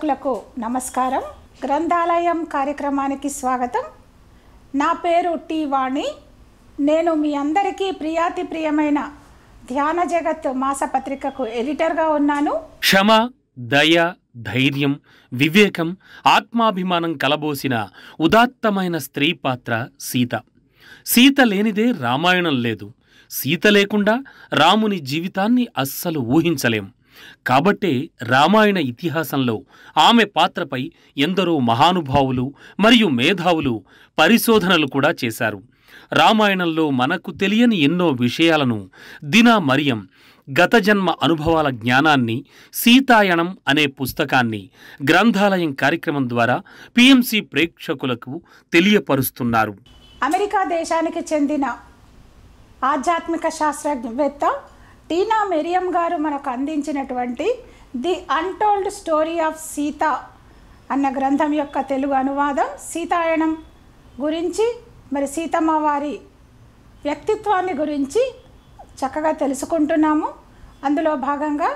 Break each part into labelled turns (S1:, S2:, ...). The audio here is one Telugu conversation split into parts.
S1: ప్రేక్షకులకు నమస్కారం గ్రంథాలయం కార్యక్రమానికి స్వాగతం నా పేరు టి వాణి నేను మీ అందరికీ ప్రియాతి ప్రియమైన ధ్యాన జగత్ మాసపత్రికకు ఎడిటర్గా ఉన్నాను క్షమ దయ ధైర్యం వివేకం ఆత్మాభిమానం కలబోసిన ఉదాత్తమైన స్త్రీ పాత్ర సీత సీత లేనిదే రామాయణం లేదు సీత లేకుండా రాముని జీవితాన్ని అస్సలు ఊహించలేం కాబట్టే రామాయణ ఇతిహాసంలో ఆమె పాత్రపై ఎందరో మహానుభావులు మరియు మేధావులు పరిశోధనలు కూడా చేశారు రామాయణంలో మనకు తెలియని ఎన్నో విషయాలను దినా మరియం గత జన్మ అనుభవాల జ్ఞానాన్ని సీతాయణం అనే పుస్తకాన్ని గ్రంథాలయం కార్యక్రమం ద్వారా పిఎంసి ప్రేక్షకులకు తెలియపరుస్తున్నారు అమెరికా దేశానికి చెందిన ఆధ్యాత్మిక శాస్త్రవేత్త టీనా మెరియం గారు మనకు అందించినటువంటి the untold story of Sita అన్న గ్రంథం యొక్క తెలుగు అనువాదం సీతాయణం గురించి మరి సీతమ్మ వారి వ్యక్తిత్వాన్ని గురించి చక్కగా తెలుసుకుంటున్నాము అందులో భాగంగా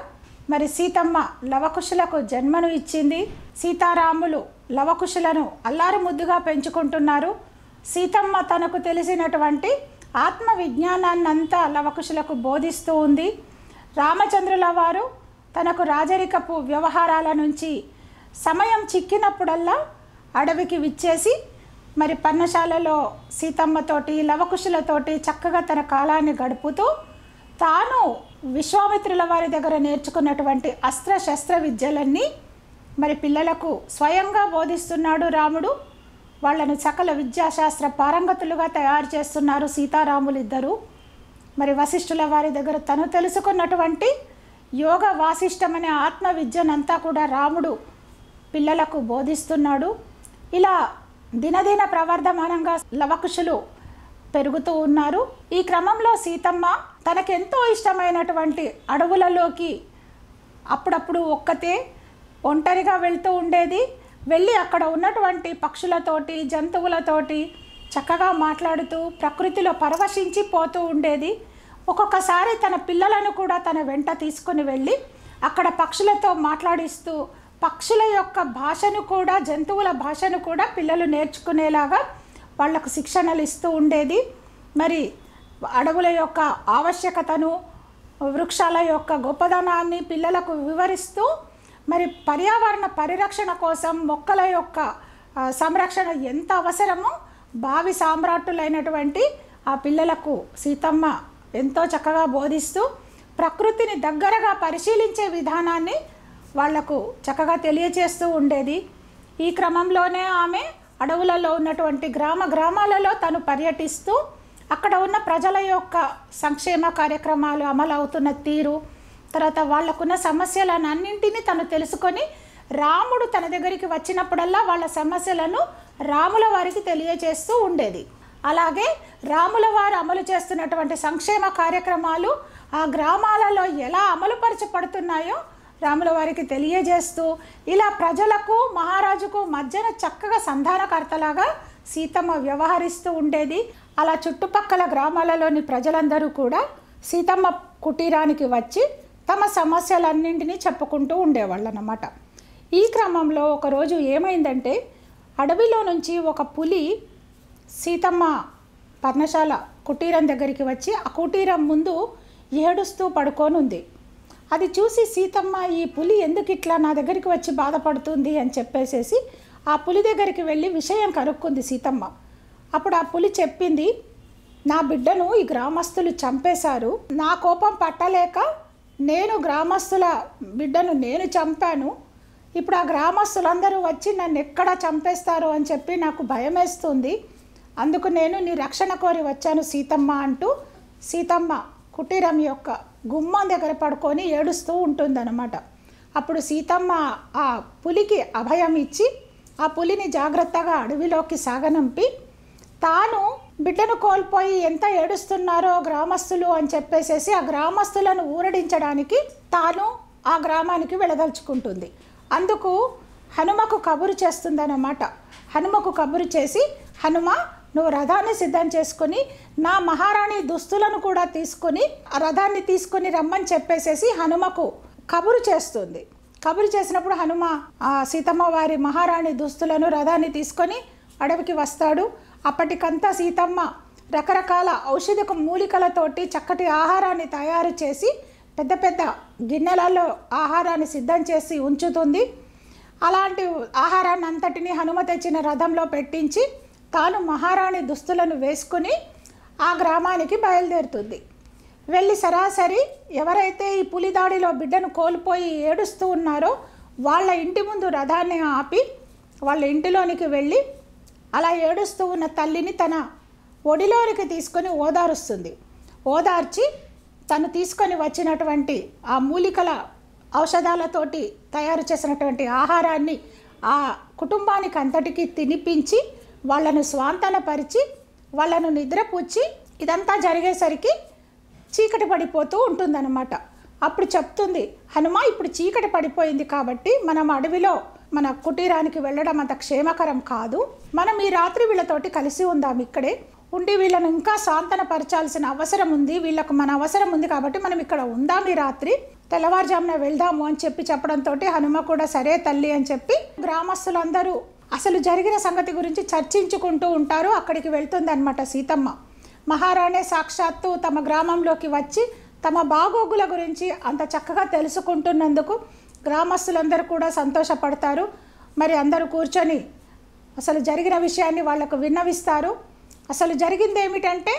S1: మరి సీతమ్మ లవకుశులకు జన్మను ఇచ్చింది సీతారాములు లవకుశులను అల్లారు ముద్దుగా పెంచుకుంటున్నారు సీతమ్మ తనకు తెలిసినటువంటి ఆత్మ విజ్ఞానాన్నంతా లవకుశులకు బోధిస్తూ ఉంది రామచంద్రుల వారు తనకు రాజరికపు వ్యవహారాల నుంచి సమయం చిక్కినప్పుడల్లా అడవికి విచ్చేసి మరి పర్ణశాలలో సీతమ్మతోటి లవకుశులతోటి చక్కగా తన కాలాన్ని గడుపుతూ తాను విశ్వామిత్రుల వారి దగ్గర నేర్చుకున్నటువంటి అస్త్ర శస్త్ర విద్యలన్నీ మరి పిల్లలకు స్వయంగా బోధిస్తున్నాడు రాముడు వాళ్ళను సకల విద్యాశాస్త్ర పారంగతులుగా తయారు చేస్తున్నారు సీతారాములు ఇద్దరు మరి వశిష్ఠుల వారి దగ్గర తను తెలుసుకున్నటువంటి యోగ వాసిష్టమనే ఆత్మ విద్యనంతా కూడా రాముడు పిల్లలకు బోధిస్తున్నాడు ఇలా దినదిన ప్రవర్ధమానంగా లవకుశులు పెరుగుతూ ఉన్నారు ఈ క్రమంలో సీతమ్మ తనకెంతో ఇష్టమైనటువంటి అడవులలోకి అప్పుడప్పుడు ఒక్కతే ఒంటరిగా వెళ్తూ ఉండేది వెళ్ళి అక్కడ ఉన్నటువంటి పక్షులతోటి జంతువులతోటి చక్కగా మాట్లాడుతూ ప్రకృతిలో పరవశించి పోతూ ఉండేది ఒక్కొక్కసారి తన పిల్లలను కూడా తన వెంట తీసుకుని వెళ్ళి అక్కడ పక్షులతో మాట్లాడిస్తూ పక్షుల యొక్క భాషను కూడా జంతువుల భాషను కూడా పిల్లలు నేర్చుకునేలాగా వాళ్ళకు శిక్షణలు ఇస్తూ ఉండేది మరి అడవుల యొక్క ఆవశ్యకతను వృక్షాల యొక్క గొప్పదనాన్ని పిల్లలకు వివరిస్తూ మరి పర్యావరణ పరిరక్షణ కోసం మొక్కల యొక్క సంరక్షణ ఎంత అవసరమో బావి సామ్రాట్టులైనటువంటి ఆ పిల్లలకు సీతమ్మ ఎంతో చక్కగా బోధిస్తూ ప్రకృతిని దగ్గరగా పరిశీలించే విధానాన్ని వాళ్లకు చక్కగా తెలియచేస్తూ ఉండేది ఈ క్రమంలోనే ఆమె అడవులలో ఉన్నటువంటి గ్రామ గ్రామాలలో తను పర్యటిస్తూ అక్కడ ఉన్న ప్రజల యొక్క సంక్షేమ కార్యక్రమాలు అమలు అవుతున్న తీరు తర్వాత వాళ్ళకున్న సమస్యలను అన్నింటినీ తను తెలుసుకొని రాముడు తన దగ్గరికి వచ్చినప్పుడల్లా వాళ్ళ సమస్యలను రాముల వారికి తెలియజేస్తూ ఉండేది అలాగే రాముల వారు అమలు చేస్తున్నటువంటి సంక్షేమ కార్యక్రమాలు ఆ గ్రామాలలో ఎలా అమలుపరచబడుతున్నాయో రాముల వారికి తెలియజేస్తూ ఇలా ప్రజలకు మహారాజుకు మధ్యన చక్కగా సంధానకర్తలాగా సీతమ్మ వ్యవహరిస్తూ ఉండేది అలా చుట్టుపక్కల గ్రామాలలోని ప్రజలందరూ కూడా సీతమ్మ కుటీరానికి వచ్చి తమ సమస్యలన్నింటినీ చెప్పుకుంటూ ఉండేవాళ్ళు అన్నమాట ఈ క్రమంలో ఒకరోజు ఏమైందంటే అడవిలో నుంచి ఒక పులి సీతమ్మ పర్ణశాల కుటీరం దగ్గరికి వచ్చి ఆ కుటీరం ముందు ఏడుస్తూ పడుకోనుంది అది చూసి సీతమ్మ ఈ పులి ఎందుకు ఇట్లా నా దగ్గరికి వచ్చి బాధపడుతుంది అని చెప్పేసేసి ఆ పులి దగ్గరికి వెళ్ళి విషయం కనుక్కుంది సీతమ్మ అప్పుడు ఆ పులి చెప్పింది నా బిడ్డను ఈ గ్రామస్తులు చంపేశారు నా కోపం పట్టలేక నేను గ్రామస్తుల బిడ్డను నేను చంపాను ఇప్పుడు ఆ గ్రామస్తులందరూ వచ్చి నన్ను ఎక్కడ చంపేస్తారు అని చెప్పి నాకు భయం వేస్తుంది అందుకు నేను నీ రక్షణ కోరి వచ్చాను సీతమ్మ అంటూ సీతమ్మ కుటీరం యొక్క గుమ్మం దగ్గర పడుకొని ఏడుస్తూ ఉంటుందన్నమాట అప్పుడు సీతమ్మ ఆ పులికి అభయం ఇచ్చి ఆ పులిని జాగ్రత్తగా అడవిలోకి సాగనంపి తాను బిడ్డను కోల్పోయి ఎంత ఏడుస్తున్నారో గ్రామస్తులు అని చెప్పేసేసి ఆ గ్రామస్తులను ఊరడించడానికి తాను ఆ గ్రామానికి వెళ్ళదలుచుకుంటుంది అందుకు హనుమకు కబురు చేస్తుందన్నమాట హనుమకు కబురు చేసి హనుమ నువ్వు రథాన్ని సిద్ధం చేసుకొని నా మహారాణి దుస్తులను కూడా తీసుకొని ఆ రథాన్ని తీసుకొని రమ్మని చెప్పేసేసి హనుమకు కబురు చేస్తుంది కబురు చేసినప్పుడు హనుమ ఆ సీతమ్మ వారి మహారాణి దుస్తులను రథాన్ని తీసుకొని అడవికి వస్తాడు అప్పటికంతా సీతమ్మ రకరకాల ఔషధ మూలికలతోటి చక్కటి ఆహారాన్ని తయారు చేసి పెద్ద పెద్ద గిన్నెలలో ఆహారాన్ని సిద్ధం చేసి ఉంచుతుంది అలాంటి ఆహారాన్ని అంతటిని హనుమ తెచ్చిన రథంలో పెట్టించి తాను మహారాణి దుస్తులను వేసుకుని ఆ గ్రామానికి బయలుదేరుతుంది వెళ్ళి సరాసరి ఎవరైతే ఈ పులిదాడిలో బిడ్డను కోల్పోయి ఏడుస్తూ ఉన్నారో వాళ్ళ ఇంటి ముందు రథాన్ని ఆపి వాళ్ళ ఇంటిలోనికి వెళ్ళి అలా ఏడుస్తూ ఉన్న తల్లిని తన ఒడిలోనికి తీసుకొని ఓదారుస్తుంది ఓదార్చి తను తీసుకొని వచ్చినటువంటి ఆ మూలికల ఔషధాలతోటి తయారు చేసినటువంటి ఆహారాన్ని ఆ కుటుంబానికి అంతటికి తినిపించి వాళ్ళను స్వాంతనపరిచి వాళ్ళను నిద్రపూచి ఇదంతా జరిగేసరికి చీకటి పడిపోతూ ఉంటుందన్నమాట అప్పుడు చెప్తుంది హనుమ ఇప్పుడు చీకటి పడిపోయింది కాబట్టి మనం అడవిలో మన కుటీరానికి వెళ్ళడం అంత క్షేమకరం కాదు మనం ఈ రాత్రి వీళ్ళతోటి కలిసి ఉందాం ఇక్కడే ఉండి వీళ్ళను ఇంకా సాంతనపరచాల్సిన అవసరం ఉంది వీళ్ళకు మన అవసరం ఉంది కాబట్టి మనం ఇక్కడ ఉందాం ఈ రాత్రి తెల్లవారుజామున వెళ్దాము అని చెప్పి చెప్పడంతో హనుమ కూడా సరే తల్లి అని చెప్పి గ్రామస్తులందరూ అసలు జరిగిన సంగతి గురించి చర్చించుకుంటూ ఉంటారు అక్కడికి వెళ్తుందన్నమాట సీతమ్మ మహారాణే సాక్షాత్తు తమ గ్రామంలోకి వచ్చి తమ బాగోగుల గురించి అంత చక్కగా తెలుసుకుంటున్నందుకు గ్రామస్తులందరూ కూడా సంతోషపడతారు మరి అందరూ కూర్చొని అసలు జరిగిన విషయాన్ని వాళ్లకు విన్నవిస్తారు అసలు జరిగింది ఏమిటంటే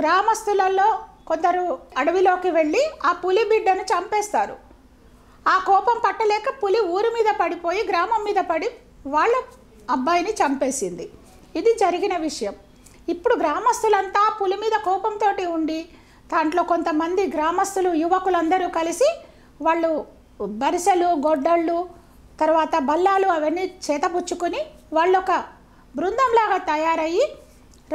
S1: గ్రామస్తులలో కొందరు అడవిలోకి వెళ్ళి ఆ పులి బిడ్డను చంపేస్తారు ఆ కోపం పట్టలేక పులి ఊరి మీద పడిపోయి గ్రామం మీద పడి వాళ్ళ అబ్బాయిని చంపేసింది ఇది జరిగిన విషయం ఇప్పుడు గ్రామస్తులంతా పులి మీద కోపంతో ఉండి దాంట్లో కొంతమంది గ్రామస్తులు యువకులందరూ కలిసి వాళ్ళు బరిసెలు గొడ్డళ్ళు తర్వాత బల్లాలు అవన్నీ చేతపుచ్చుకొని వాళ్ళొక బృందంలాగా తయారయ్యి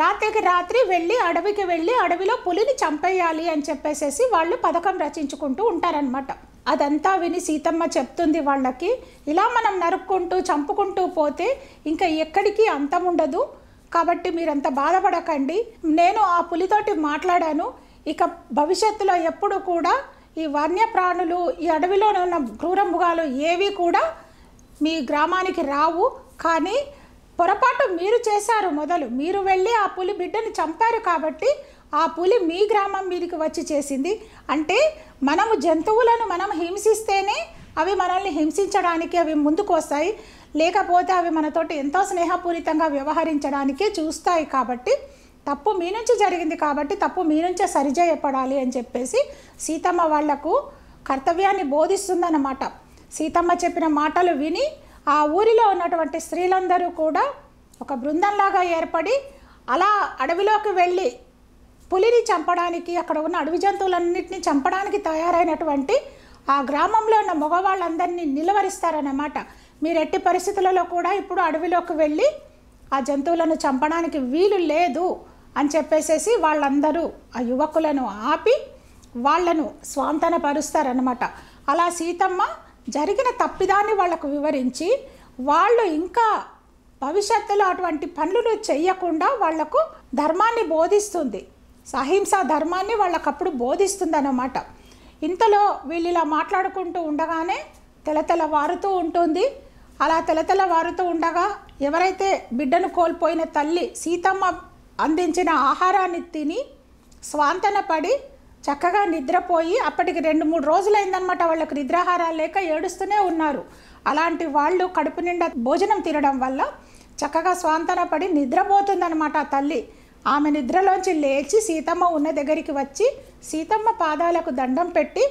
S1: రాత్రికి రాత్రి వెళ్ళి అడవికి వెళ్ళి అడవిలో పులిని చంపేయాలి అని చెప్పేసేసి వాళ్ళు పథకం రచించుకుంటూ ఉంటారనమాట అదంతా విని సీతమ్మ చెప్తుంది వాళ్ళకి ఇలా మనం నరుక్కుంటూ చంపుకుంటూ పోతే ఇంకా ఎక్కడికి అంతం ఉండదు కాబట్టి మీరంత బాధపడకండి నేను ఆ పులితోటి మాట్లాడాను ఇక భవిష్యత్తులో ఎప్పుడు కూడా ఈ వన్యప్రాణులు ఈ అడవిలోనే ఉన్న మృగాలు ఏవి కూడా మీ గ్రామానికి రావు కానీ పొరపాటు మీరు చేశారు మొదలు మీరు వెళ్ళి ఆ పులి బిడ్డను చంపారు కాబట్టి ఆ పులి మీ గ్రామం మీదకి వచ్చి చేసింది అంటే మనము జంతువులను మనం హింసిస్తేనే అవి మనల్ని హింసించడానికి అవి ముందుకు వస్తాయి లేకపోతే అవి మనతోటి ఎంతో స్నేహపూరితంగా వ్యవహరించడానికి చూస్తాయి కాబట్టి తప్పు మీ నుంచి జరిగింది కాబట్టి తప్పు మీ నుంచే సరిచేయపడాలి అని చెప్పేసి సీతమ్మ వాళ్లకు కర్తవ్యాన్ని బోధిస్తుందన్నమాట సీతమ్మ చెప్పిన మాటలు విని ఆ ఊరిలో ఉన్నటువంటి స్త్రీలందరూ కూడా ఒక బృందంలాగా ఏర్పడి అలా అడవిలోకి వెళ్ళి పులిని చంపడానికి అక్కడ ఉన్న అడవి జంతువులన్నింటినీ చంపడానికి తయారైనటువంటి ఆ గ్రామంలో ఉన్న మగవాళ్ళందరినీ నిలవరిస్తారన్నమాట మీరు ఎట్టి పరిస్థితులలో కూడా ఇప్పుడు అడవిలోకి వెళ్ళి ఆ జంతువులను చంపడానికి వీలు లేదు అని చెప్పేసేసి వాళ్ళందరూ ఆ యువకులను ఆపి వాళ్లను స్వాంతనపరుస్తారనమాట అలా సీతమ్మ జరిగిన తప్పిదాన్ని వాళ్లకు వివరించి వాళ్ళు ఇంకా భవిష్యత్తులో అటువంటి పనులు చేయకుండా వాళ్లకు ధర్మాన్ని బోధిస్తుంది సహింస ధర్మాన్ని వాళ్ళకప్పుడు బోధిస్తుంది అన్నమాట ఇంతలో వీళ్ళు ఇలా మాట్లాడుకుంటూ ఉండగానే తెలతెల వారుతూ ఉంటుంది అలా తెలతెల వారుతూ ఉండగా ఎవరైతే బిడ్డను కోల్పోయిన తల్లి సీతమ్మ అందించిన ఆహారాన్ని తిని స్వాంతన పడి చక్కగా నిద్రపోయి అప్పటికి రెండు మూడు రోజులైందనమాట వాళ్ళకి నిద్రాహారాలు లేక ఏడుస్తూనే ఉన్నారు అలాంటి వాళ్ళు కడుపు నిండా భోజనం తినడం వల్ల చక్కగా స్వాంతన పడి నిద్రపోతుందనమాట ఆ తల్లి ఆమె నిద్రలోంచి లేచి సీతమ్మ ఉన్న దగ్గరికి వచ్చి సీతమ్మ పాదాలకు దండం పెట్టి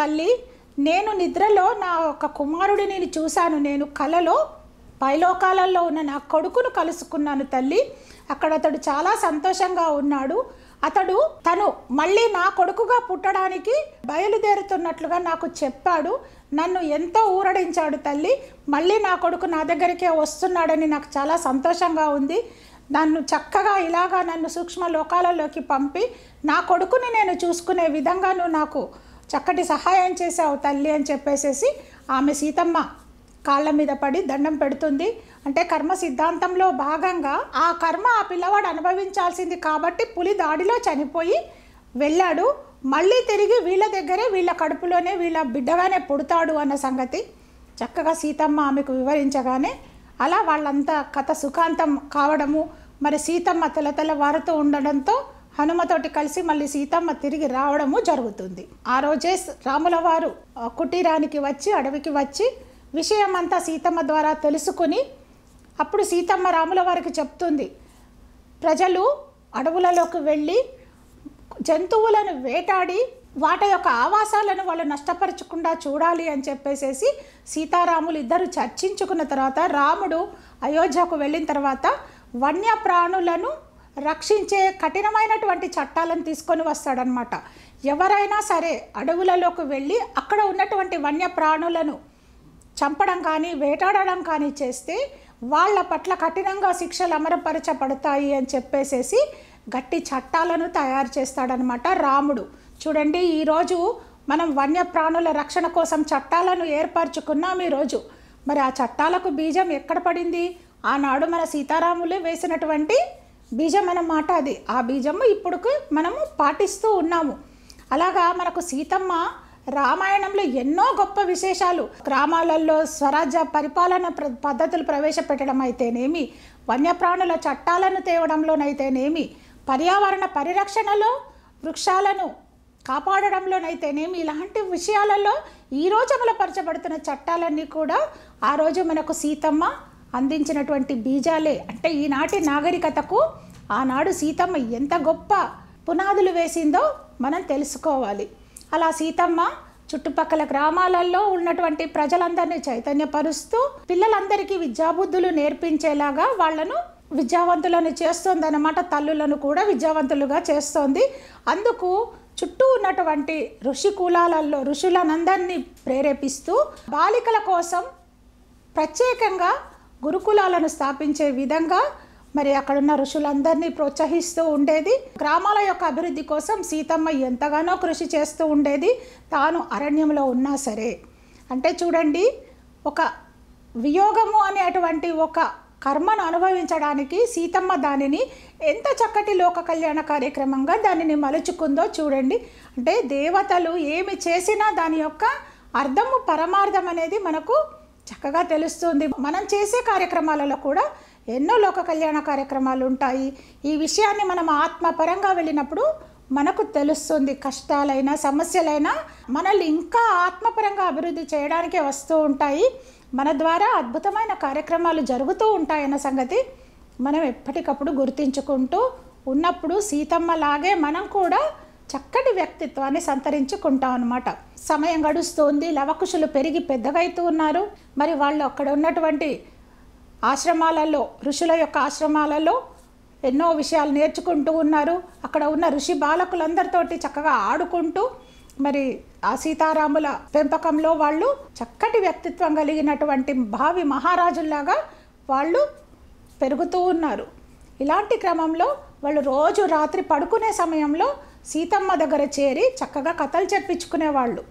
S1: తల్లి నేను నిద్రలో నా ఒక కుమారుడిని నేను చూశాను నేను కలలో పైలోకాలలో ఉన్న నా కొడుకును కలుసుకున్నాను తల్లి అక్కడ అతడు చాలా సంతోషంగా ఉన్నాడు అతడు తను మళ్ళీ నా కొడుకుగా పుట్టడానికి బయలుదేరుతున్నట్లుగా నాకు చెప్పాడు నన్ను ఎంతో ఊరడించాడు తల్లి మళ్ళీ నా కొడుకు నా దగ్గరికే వస్తున్నాడని నాకు చాలా సంతోషంగా ఉంది నన్ను చక్కగా ఇలాగా నన్ను సూక్ష్మ లోకాలలోకి పంపి నా కొడుకుని నేను చూసుకునే విధంగా నువ్వు నాకు చక్కటి సహాయం చేసావు తల్లి అని చెప్పేసేసి ఆమె సీతమ్మ కాళ్ళ మీద పడి దండం పెడుతుంది అంటే కర్మ సిద్ధాంతంలో భాగంగా ఆ కర్మ ఆ పిల్లవాడు అనుభవించాల్సింది కాబట్టి పులి దాడిలో చనిపోయి వెళ్ళాడు మళ్ళీ తిరిగి వీళ్ళ దగ్గరే వీళ్ళ కడుపులోనే వీళ్ళ బిడ్డగానే పుడతాడు అన్న సంగతి చక్కగా సీతమ్మ ఆమెకు వివరించగానే అలా వాళ్ళంతా కథ సుఖాంతం కావడము మరి సీతమ్మ తెలతెల వారితో ఉండడంతో హనుమతోటి కలిసి మళ్ళీ సీతమ్మ తిరిగి రావడము జరుగుతుంది ఆ రోజే రాముల వారు కుటీరానికి వచ్చి అడవికి వచ్చి విషయమంతా సీతమ్మ ద్వారా తెలుసుకుని అప్పుడు సీతమ్మ రాముల వారికి చెప్తుంది ప్రజలు అడవులలోకి వెళ్ళి జంతువులను వేటాడి వాటి యొక్క ఆవాసాలను వాళ్ళు నష్టపరచకుండా చూడాలి అని చెప్పేసేసి సీతారాములు ఇద్దరు చర్చించుకున్న తర్వాత రాముడు అయోధ్యకు వెళ్ళిన తర్వాత వన్యప్రాణులను రక్షించే కఠినమైనటువంటి చట్టాలను తీసుకొని వస్తాడనమాట ఎవరైనా సరే అడవులలోకి వెళ్ళి అక్కడ ఉన్నటువంటి వన్యప్రాణులను చంపడం కానీ వేటాడడం కానీ చేస్తే వాళ్ళ పట్ల కఠినంగా శిక్షలు అమరపరచబడతాయి అని చెప్పేసేసి గట్టి చట్టాలను తయారు చేస్తాడనమాట రాముడు చూడండి ఈరోజు మనం వన్యప్రాణుల రక్షణ కోసం చట్టాలను ఏర్పరచుకున్నాం ఈరోజు మరి ఆ చట్టాలకు బీజం ఎక్కడ పడింది ఆనాడు మన సీతారాములు వేసినటువంటి బీజం అన్నమాట అది ఆ బీజము ఇప్పుడు మనము పాటిస్తూ ఉన్నాము అలాగా మనకు సీతమ్మ రామాయణంలో ఎన్నో గొప్ప విశేషాలు గ్రామాలలో స్వరాజ్య పరిపాలన పద్ధతులు ప్రవేశపెట్టడం అయితేనేమి వన్యప్రాణుల చట్టాలను తేవడంలోనైతేనేమి పర్యావరణ పరిరక్షణలో వృక్షాలను కాపాడడంలోనైతేనేమి ఇలాంటి విషయాలలో ఈరోజు అమలుపరచబడుతున్న చట్టాలన్నీ కూడా ఆ రోజు మనకు సీతమ్మ అందించినటువంటి బీజాలే అంటే ఈనాటి నాగరికతకు ఆనాడు సీతమ్మ ఎంత గొప్ప పునాదులు వేసిందో మనం తెలుసుకోవాలి అలా సీతమ్మ చుట్టుపక్కల గ్రామాలలో ఉన్నటువంటి ప్రజలందరినీ చైతన్యపరుస్తూ పిల్లలందరికీ విద్యాబుద్ధులు నేర్పించేలాగా వాళ్లను విద్యావంతులను చేస్తోందన్నమాట తల్లులను కూడా విద్యావంతులుగా చేస్తోంది అందుకు చుట్టూ ఉన్నటువంటి ఋషి కులాలలో ఋషులనందరినీ ప్రేరేపిస్తూ బాలికల కోసం ప్రత్యేకంగా గురుకులాలను స్థాపించే విధంగా మరి అక్కడున్న ఋషులందరినీ ప్రోత్సహిస్తూ ఉండేది గ్రామాల యొక్క అభివృద్ధి కోసం సీతమ్మ ఎంతగానో కృషి చేస్తూ ఉండేది తాను అరణ్యంలో ఉన్నా సరే అంటే చూడండి ఒక వియోగము అనేటువంటి ఒక కర్మను అనుభవించడానికి సీతమ్మ దానిని ఎంత చక్కటి లోక కళ్యాణ కార్యక్రమంగా దానిని మలుచుకుందో చూడండి అంటే దేవతలు ఏమి చేసినా దాని యొక్క అర్థము పరమార్థం అనేది మనకు చక్కగా తెలుస్తుంది మనం చేసే కార్యక్రమాలలో కూడా ఎన్నో లోక కళ్యాణ కార్యక్రమాలు ఉంటాయి ఈ విషయాన్ని మనం ఆత్మపరంగా వెళ్ళినప్పుడు మనకు తెలుస్తుంది కష్టాలైనా సమస్యలైనా మనల్ని ఇంకా ఆత్మపరంగా అభివృద్ధి చేయడానికే వస్తూ ఉంటాయి మన ద్వారా అద్భుతమైన కార్యక్రమాలు జరుగుతూ ఉంటాయన్న సంగతి మనం ఎప్పటికప్పుడు గుర్తించుకుంటూ ఉన్నప్పుడు సీతమ్మ లాగే మనం కూడా చక్కటి వ్యక్తిత్వాన్ని సంతరించుకుంటాం అనమాట సమయం గడుస్తుంది లవకుశులు పెరిగి పెద్దగైతూ ఉన్నారు మరి వాళ్ళు అక్కడ ఉన్నటువంటి ఆశ్రమాలలో ఋషుల యొక్క ఆశ్రమాలలో ఎన్నో విషయాలు నేర్చుకుంటూ ఉన్నారు అక్కడ ఉన్న ఋషి బాలకులందరితోటి చక్కగా ఆడుకుంటూ మరి ఆ సీతారాముల పెంపకంలో వాళ్ళు చక్కటి వ్యక్తిత్వం కలిగినటువంటి భావి మహారాజుల్లాగా వాళ్ళు పెరుగుతూ ఉన్నారు ఇలాంటి క్రమంలో వాళ్ళు రోజు రాత్రి పడుకునే సమయంలో సీతమ్మ దగ్గర చేరి చక్కగా కథలు చెప్పించుకునేవాళ్ళు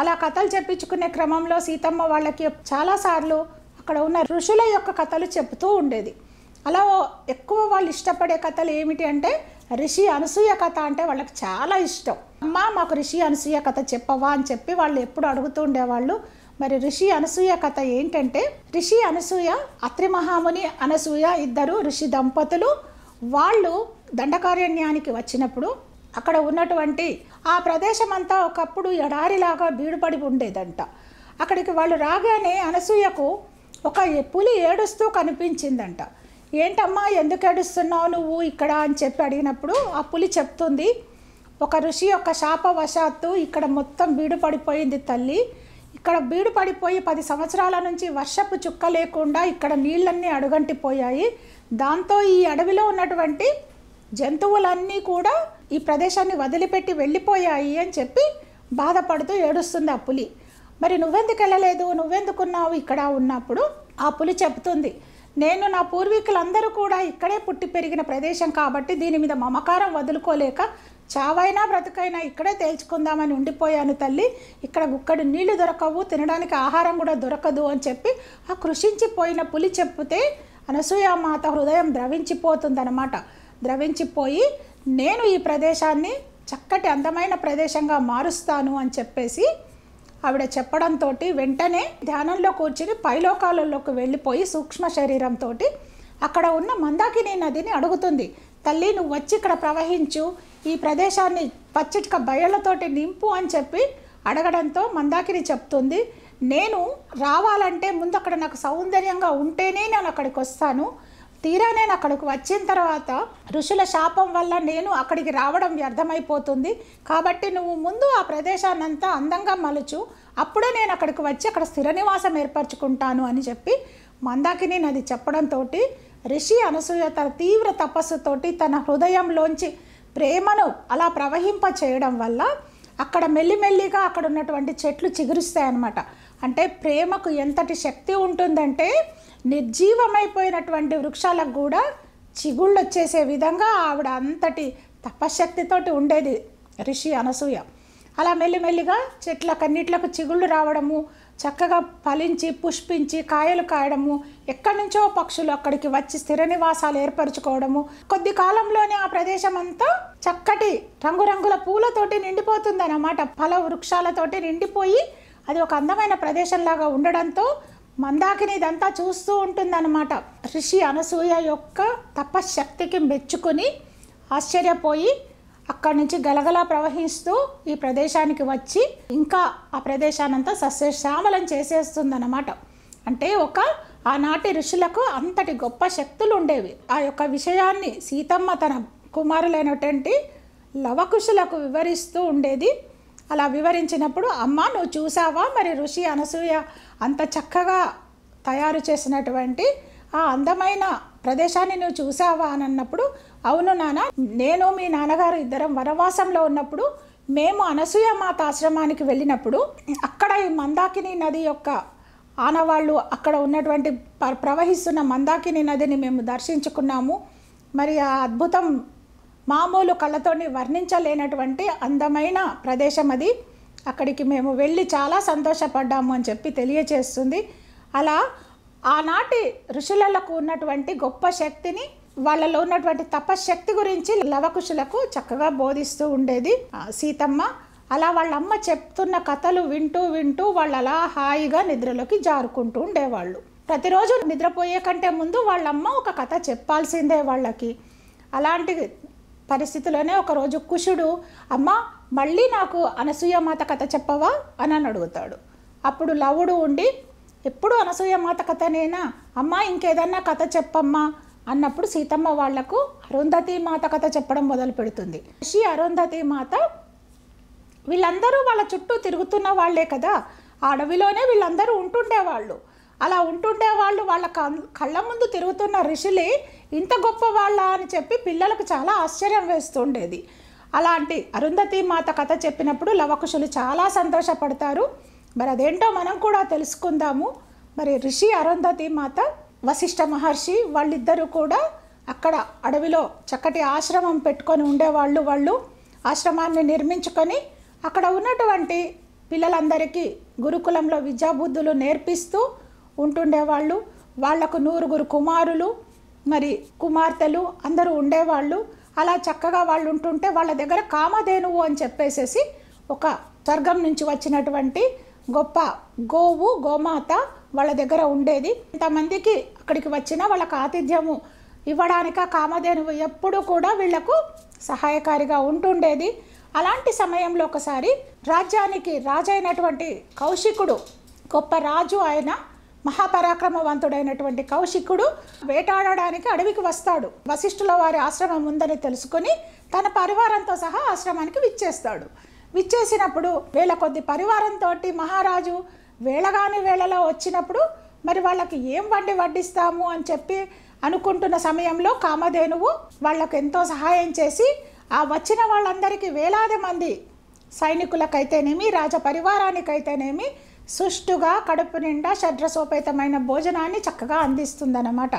S1: అలా కథలు చెప్పించుకునే క్రమంలో సీతమ్మ వాళ్ళకి చాలాసార్లు అక్కడ ఉన్న ఋషుల యొక్క కథలు చెబుతూ ఉండేది అలా ఎక్కువ వాళ్ళు ఇష్టపడే కథలు ఏమిటి అంటే రిషి అనసూయ కథ అంటే వాళ్ళకి చాలా ఇష్టం అమ్మ మాకు రిషి అనసూయ కథ చెప్పవా అని చెప్పి వాళ్ళు ఎప్పుడు అడుగుతూ ఉండేవాళ్ళు మరి రిషి అనసూయ కథ ఏంటంటే రిషి అనసూయ అత్రి మహాముని అనసూయ ఇద్దరు ఋషి దంపతులు వాళ్ళు దండకారణ్యానికి వచ్చినప్పుడు అక్కడ ఉన్నటువంటి ఆ ప్రదేశం అంతా ఒకప్పుడు ఎడారిలాగా బీడుపడి ఉండేదంట అక్కడికి వాళ్ళు రాగానే అనసూయకు ఒక పులి ఏడుస్తూ కనిపించిందంట ఏంటమ్మా ఎందుకు ఏడుస్తున్నావు నువ్వు ఇక్కడ అని చెప్పి అడిగినప్పుడు ఆ పులి చెప్తుంది ఒక ఋషి యొక్క శాపవశాత్తు ఇక్కడ మొత్తం బీడు పడిపోయింది తల్లి ఇక్కడ బీడు పడిపోయి పది సంవత్సరాల నుంచి వర్షపు చుక్క లేకుండా ఇక్కడ నీళ్ళన్నీ అడుగంటిపోయాయి దాంతో ఈ అడవిలో ఉన్నటువంటి జంతువులన్నీ కూడా ఈ ప్రదేశాన్ని వదిలిపెట్టి వెళ్ళిపోయాయి అని చెప్పి బాధపడుతూ ఏడుస్తుంది ఆ పులి మరి నువ్వెందుకు వెళ్ళలేదు నువ్వెందుకున్నావు ఇక్కడ ఉన్నప్పుడు ఆ పులి చెప్తుంది నేను నా పూర్వీకులందరూ కూడా ఇక్కడే పుట్టి పెరిగిన ప్రదేశం కాబట్టి దీని మీద మమకారం వదులుకోలేక చావైనా బ్రతుకైనా ఇక్కడే తేల్చుకుందామని ఉండిపోయాను తల్లి ఇక్కడ గుక్కడు నీళ్లు దొరకవు తినడానికి ఆహారం కూడా దొరకదు అని చెప్పి ఆ కృషించిపోయిన పులి చెప్తే మాత హృదయం ద్రవించిపోతుందనమాట ద్రవించిపోయి నేను ఈ ప్రదేశాన్ని చక్కటి అందమైన ప్రదేశంగా మారుస్తాను అని చెప్పేసి ఆవిడ చెప్పడంతో వెంటనే ధ్యానంలో కూర్చుని పైలోకాలలోకి వెళ్ళిపోయి సూక్ష్మ శరీరంతో అక్కడ ఉన్న మందాకిని నదిని అడుగుతుంది తల్లి నువ్వు వచ్చి ఇక్కడ ప్రవహించు ఈ ప్రదేశాన్ని పచ్చిక బయళ్ళతోటి నింపు అని చెప్పి అడగడంతో మందాకిని చెప్తుంది నేను రావాలంటే ముందు అక్కడ నాకు సౌందర్యంగా ఉంటేనే నేను అక్కడికి వస్తాను తీరా నేను అక్కడికి వచ్చిన తర్వాత ఋషుల శాపం వల్ల నేను అక్కడికి రావడం వ్యర్థమైపోతుంది కాబట్టి నువ్వు ముందు ఆ ప్రదేశాన్నంతా అందంగా మలుచు అప్పుడే నేను అక్కడికి వచ్చి అక్కడ స్థిర నివాసం ఏర్పరచుకుంటాను అని చెప్పి మందాకిని నది చెప్పడంతో ఋషి అనసూయ తన తీవ్ర తపస్సుతోటి తన హృదయంలోంచి ప్రేమను అలా ప్రవహింప చేయడం వల్ల అక్కడ మెల్లిమెల్లిగా అక్కడ ఉన్నటువంటి చెట్లు చిగురుస్తాయన్నమాట అంటే ప్రేమకు ఎంతటి శక్తి ఉంటుందంటే నిర్జీవమైపోయినటువంటి వృక్షాలకు కూడా చిగుళ్ళు వచ్చేసే విధంగా ఆవిడ అంతటి తపశక్తితోటి ఉండేది ఋషి అనసూయ అలా మెల్లిమెల్లిగా చెట్లకన్నిట్లకు చిగుళ్ళు రావడము చక్కగా ఫలించి పుష్పించి కాయలు కాయడము ఎక్కడి నుంచో పక్షులు అక్కడికి వచ్చి స్థిర నివాసాలు ఏర్పరచుకోవడము కొద్ది కాలంలోనే ఆ ప్రదేశం అంతా చక్కటి రంగురంగుల పూలతోటి నిండిపోతుందన్నమాట ఫల వృక్షాలతోటి నిండిపోయి అది ఒక అందమైన ప్రదేశంలాగా ఉండడంతో మందాకిని ఇదంతా చూస్తూ ఉంటుందన్నమాట ఋషి అనసూయ యొక్క తపశ్శక్తికి మెచ్చుకొని ఆశ్చర్యపోయి అక్కడి నుంచి గలగలా ప్రవహిస్తూ ఈ ప్రదేశానికి వచ్చి ఇంకా ఆ ప్రదేశానంతా సస్యశ్యామలం చేసేస్తుందన్నమాట అంటే ఒక ఆనాటి ఋషులకు అంతటి గొప్ప శక్తులు ఉండేవి ఆ యొక్క విషయాన్ని సీతమ్మ తన కుమారులైనటువంటి లవకుశులకు వివరిస్తూ ఉండేది అలా వివరించినప్పుడు అమ్మ నువ్వు చూసావా మరి ఋషి అనసూయ అంత చక్కగా తయారు చేసినటువంటి ఆ అందమైన ప్రదేశాన్ని నువ్వు చూసావా అని అన్నప్పుడు అవును నాన్న నేను మీ నాన్నగారు ఇద్దరం వనవాసంలో ఉన్నప్పుడు మేము అనసూయ మాత ఆశ్రమానికి వెళ్ళినప్పుడు అక్కడ ఈ మందాకిని నది యొక్క ఆనవాళ్ళు అక్కడ ఉన్నటువంటి ప్రవహిస్తున్న మందాకిని నదిని మేము దర్శించుకున్నాము మరి ఆ అద్భుతం మామూలు కళ్ళతోని వర్ణించలేనటువంటి అందమైన ప్రదేశం అది అక్కడికి మేము వెళ్ళి చాలా సంతోషపడ్డాము అని చెప్పి తెలియచేస్తుంది అలా ఆనాటి ఋషులకు ఉన్నటువంటి గొప్ప శక్తిని వాళ్ళలో ఉన్నటువంటి తపశ్శక్తి గురించి లవకుశులకు చక్కగా బోధిస్తూ ఉండేది సీతమ్మ అలా వాళ్ళమ్మ చెప్తున్న కథలు వింటూ వింటూ వాళ్ళు అలా హాయిగా నిద్రలోకి జారుకుంటూ ఉండేవాళ్ళు ప్రతిరోజు నిద్రపోయే కంటే ముందు వాళ్ళమ్మ ఒక కథ చెప్పాల్సిందే వాళ్ళకి అలాంటి పరిస్థితిలోనే ఒకరోజు కుషుడు అమ్మ మళ్ళీ నాకు అనసూయమాత కథ చెప్పవా అని అని అడుగుతాడు అప్పుడు లవుడు ఉండి ఎప్పుడు అనసూయమాత కథనేనా అమ్మ ఇంకేదన్నా కథ చెప్పమ్మా అన్నప్పుడు సీతమ్మ వాళ్లకు అరుంధతి మాత కథ చెప్పడం మొదలు పెడుతుంది ఋషి అరుంధతి మాత వీళ్ళందరూ వాళ్ళ చుట్టూ తిరుగుతున్న వాళ్లే కదా ఆ అడవిలోనే వీళ్ళందరూ ఉంటుండేవాళ్ళు అలా ఉంటుండే వాళ్ళు వాళ్ళ కళ్ళ ముందు తిరుగుతున్న ఋషులు ఇంత గొప్ప వాళ్ళ అని చెప్పి పిల్లలకు చాలా ఆశ్చర్యం వేస్తుండేది అలాంటి అరుంధతి మాత కథ చెప్పినప్పుడు లవకుశులు చాలా సంతోషపడతారు మరి అదేంటో మనం కూడా తెలుసుకుందాము మరి ఋషి అరుంధతి మాత వశిష్ఠ మహర్షి వాళ్ళిద్దరూ కూడా అక్కడ అడవిలో చక్కటి ఆశ్రమం పెట్టుకొని ఉండేవాళ్ళు వాళ్ళు ఆశ్రమాన్ని నిర్మించుకొని అక్కడ ఉన్నటువంటి పిల్లలందరికీ గురుకులంలో విద్యాబుద్ధులు నేర్పిస్తూ ఉంటుండేవాళ్ళు వాళ్లకు నూరుగురు కుమారులు మరి కుమార్తెలు అందరూ ఉండేవాళ్ళు అలా చక్కగా వాళ్ళు ఉంటుంటే వాళ్ళ దగ్గర కామధేనువు అని చెప్పేసేసి ఒక స్వర్గం నుంచి వచ్చినటువంటి గొప్ప గోవు గోమాత వాళ్ళ దగ్గర ఉండేది ఇంతమందికి అక్కడికి వచ్చిన వాళ్ళకు ఆతిథ్యము ఇవ్వడానికి కామధేనువు ఎప్పుడు కూడా వీళ్లకు సహాయకారిగా ఉంటుండేది అలాంటి సమయంలో ఒకసారి రాజ్యానికి రాజైనటువంటి కౌశికుడు గొప్ప రాజు ఆయన మహాపరాక్రమవంతుడైనటువంటి కౌశికుడు వేటాడడానికి అడవికి వస్తాడు వశిష్ఠుల వారి ఆశ్రమం ఉందని తెలుసుకొని తన పరివారంతో సహా ఆశ్రమానికి విచ్చేస్తాడు విచ్చేసినప్పుడు వేల కొద్ది పరివారంతో మహారాజు వేళగాని వేళలో వచ్చినప్పుడు మరి వాళ్ళకి ఏం వండి వడ్డిస్తాము అని చెప్పి అనుకుంటున్న సమయంలో కామధేనువు వాళ్ళకు ఎంతో సహాయం చేసి ఆ వచ్చిన వాళ్ళందరికీ వేలాది మంది సైనికులకైతేనేమి రాజపరివారానికైతేనేమి సుష్టుగా కడుపు నిండా షడ్రసోపేతమైన భోజనాన్ని చక్కగా అందిస్తుందన్నమాట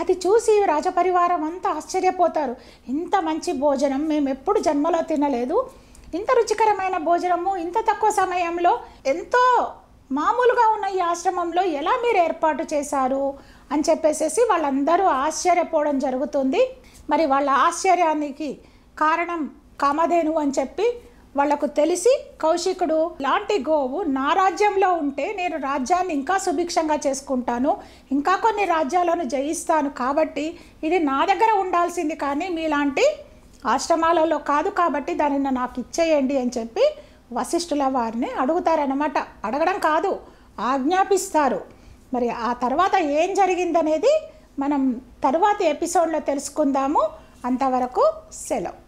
S1: అది చూసి రాజపరివారం అంతా ఆశ్చర్యపోతారు ఇంత మంచి భోజనం మేము ఎప్పుడు జన్మలో తినలేదు ఇంత రుచికరమైన భోజనము ఇంత తక్కువ సమయంలో ఎంతో మామూలుగా ఉన్న ఈ ఆశ్రమంలో ఎలా మీరు ఏర్పాటు చేశారు అని చెప్పేసేసి వాళ్ళందరూ ఆశ్చర్యపోవడం జరుగుతుంది మరి వాళ్ళ ఆశ్చర్యానికి కారణం కామధేను అని చెప్పి వాళ్లకు తెలిసి కౌశికుడు లాంటి గోవు నా రాజ్యంలో ఉంటే నేను రాజ్యాన్ని ఇంకా సుభిక్షంగా చేసుకుంటాను ఇంకా కొన్ని రాజ్యాలను జయిస్తాను కాబట్టి ఇది నా దగ్గర ఉండాల్సింది కానీ మీలాంటి ఆశ్రమాలలో కాదు కాబట్టి దానిని నాకు ఇచ్చేయండి అని చెప్పి వశిష్ఠుల వారిని అడుగుతారనమాట అడగడం కాదు ఆజ్ఞాపిస్తారు మరి ఆ తర్వాత ఏం జరిగిందనేది మనం తర్వాత ఎపిసోడ్లో తెలుసుకుందాము అంతవరకు సెలవు